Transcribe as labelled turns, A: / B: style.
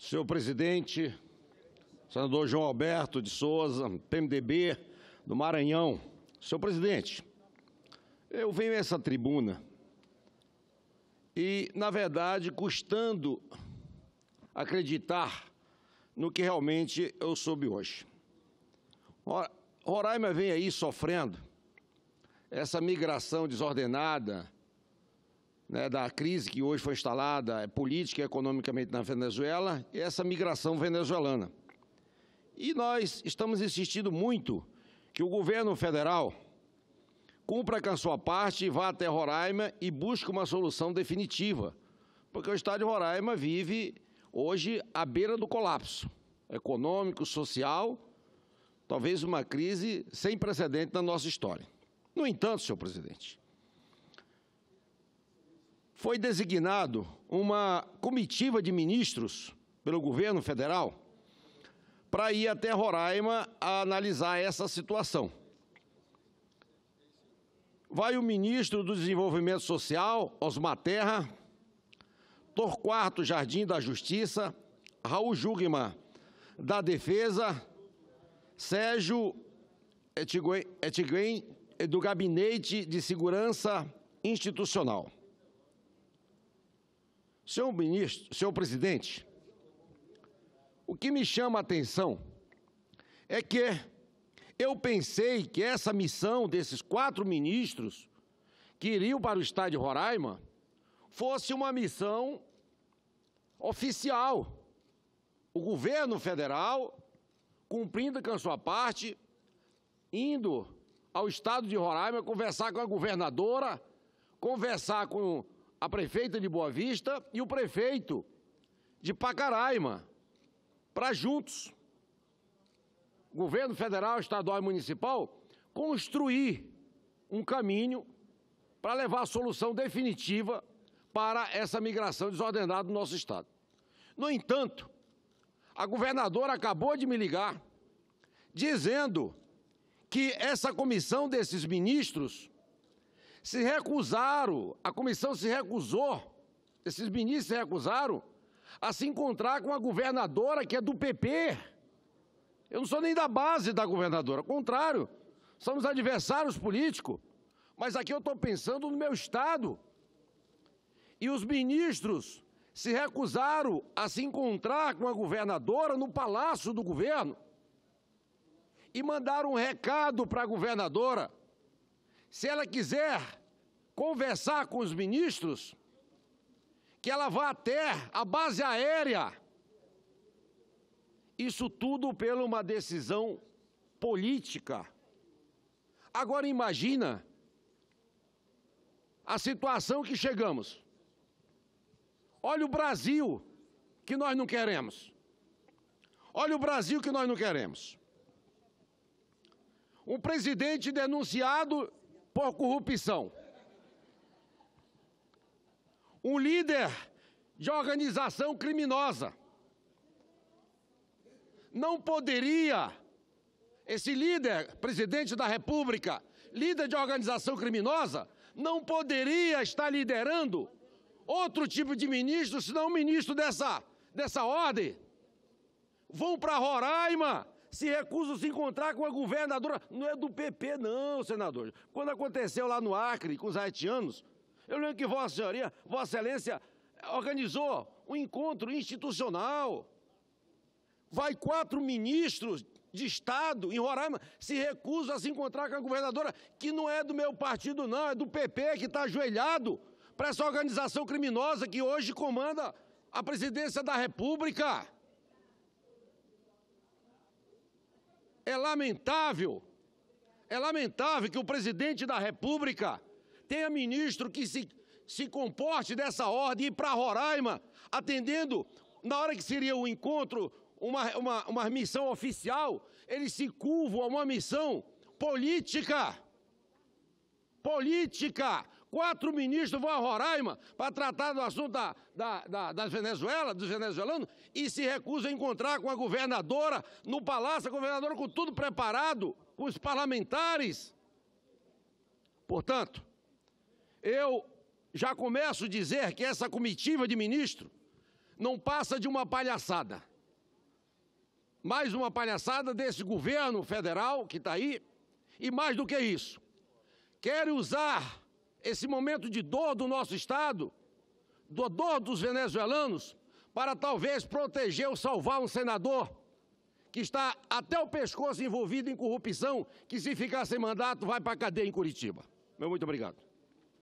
A: Senhor presidente, senador João Alberto de Souza, PMDB do Maranhão. Senhor presidente, eu venho a essa tribuna e, na verdade, custando acreditar no que realmente eu soube hoje. Ora, Roraima vem aí sofrendo essa migração desordenada, né, da crise que hoje foi instalada é, política e economicamente na Venezuela, essa migração venezuelana. E nós estamos insistindo muito que o governo federal cumpra com a sua parte e vá até Roraima e busque uma solução definitiva, porque o estado de Roraima vive hoje à beira do colapso econômico, social, talvez uma crise sem precedente na nossa história. No entanto, senhor presidente, foi designado uma comitiva de ministros pelo governo federal para ir até Roraima analisar essa situação. Vai o ministro do Desenvolvimento Social, Osmar Terra, Torquato Jardim da Justiça, Raul Jugma da Defesa, Sérgio Etiguem, Etiguem do Gabinete de Segurança Institucional. Senhor ministro, senhor presidente, o que me chama a atenção é que eu pensei que essa missão desses quatro ministros que iriam para o estado de Roraima fosse uma missão oficial. O governo federal, cumprindo com a sua parte, indo ao estado de Roraima conversar com a governadora, conversar com a prefeita de Boa Vista e o prefeito de Pacaraima, para juntos, governo federal, estadual e municipal, construir um caminho para levar a solução definitiva para essa migração desordenada do nosso Estado. No entanto, a governadora acabou de me ligar dizendo que essa comissão desses ministros se recusaram, a comissão se recusou, esses ministros se recusaram a se encontrar com a governadora que é do PP. Eu não sou nem da base da governadora, ao contrário, somos adversários políticos. Mas aqui eu estou pensando no meu Estado. E os ministros se recusaram a se encontrar com a governadora no palácio do governo e mandaram um recado para a governadora se ela quiser conversar com os ministros, que ela vá até a base aérea. Isso tudo pela uma decisão política. Agora imagina a situação que chegamos. Olha o Brasil que nós não queremos. Olha o Brasil que nós não queremos. Um presidente denunciado por corrupção. Um líder de organização criminosa não poderia, esse líder, presidente da República, líder de organização criminosa, não poderia estar liderando outro tipo de ministro, senão um ministro dessa, dessa ordem. Vão para Roraima se recusa a se encontrar com a governadora. Não é do PP, não, senador. Quando aconteceu lá no Acre com os haitianos, eu lembro que Vossa Senhoria, Vossa Excelência, organizou um encontro institucional. Vai quatro ministros de Estado em Roraima se recusam a se encontrar com a governadora, que não é do meu partido, não, é do PP, que está ajoelhado para essa organização criminosa que hoje comanda a presidência da República. É lamentável, é lamentável que o presidente da República tenha ministro que se, se comporte dessa ordem e ir para Roraima, atendendo, na hora que seria o encontro, uma, uma, uma missão oficial, ele se curvam a uma missão política. Política! Quatro ministros vão a Roraima para tratar do assunto da, da, da, da Venezuela, dos venezuelanos, e se recusam a encontrar com a governadora no palácio, a governadora com tudo preparado, com os parlamentares. Portanto, eu já começo a dizer que essa comitiva de ministro não passa de uma palhaçada. Mais uma palhaçada desse governo federal que está aí, e mais do que isso, quer usar esse momento de dor do nosso Estado, do dor dos venezuelanos, para talvez proteger ou salvar um senador que está até o pescoço envolvido em corrupção, que se ficar sem mandato vai para a cadeia em Curitiba. Meu muito obrigado.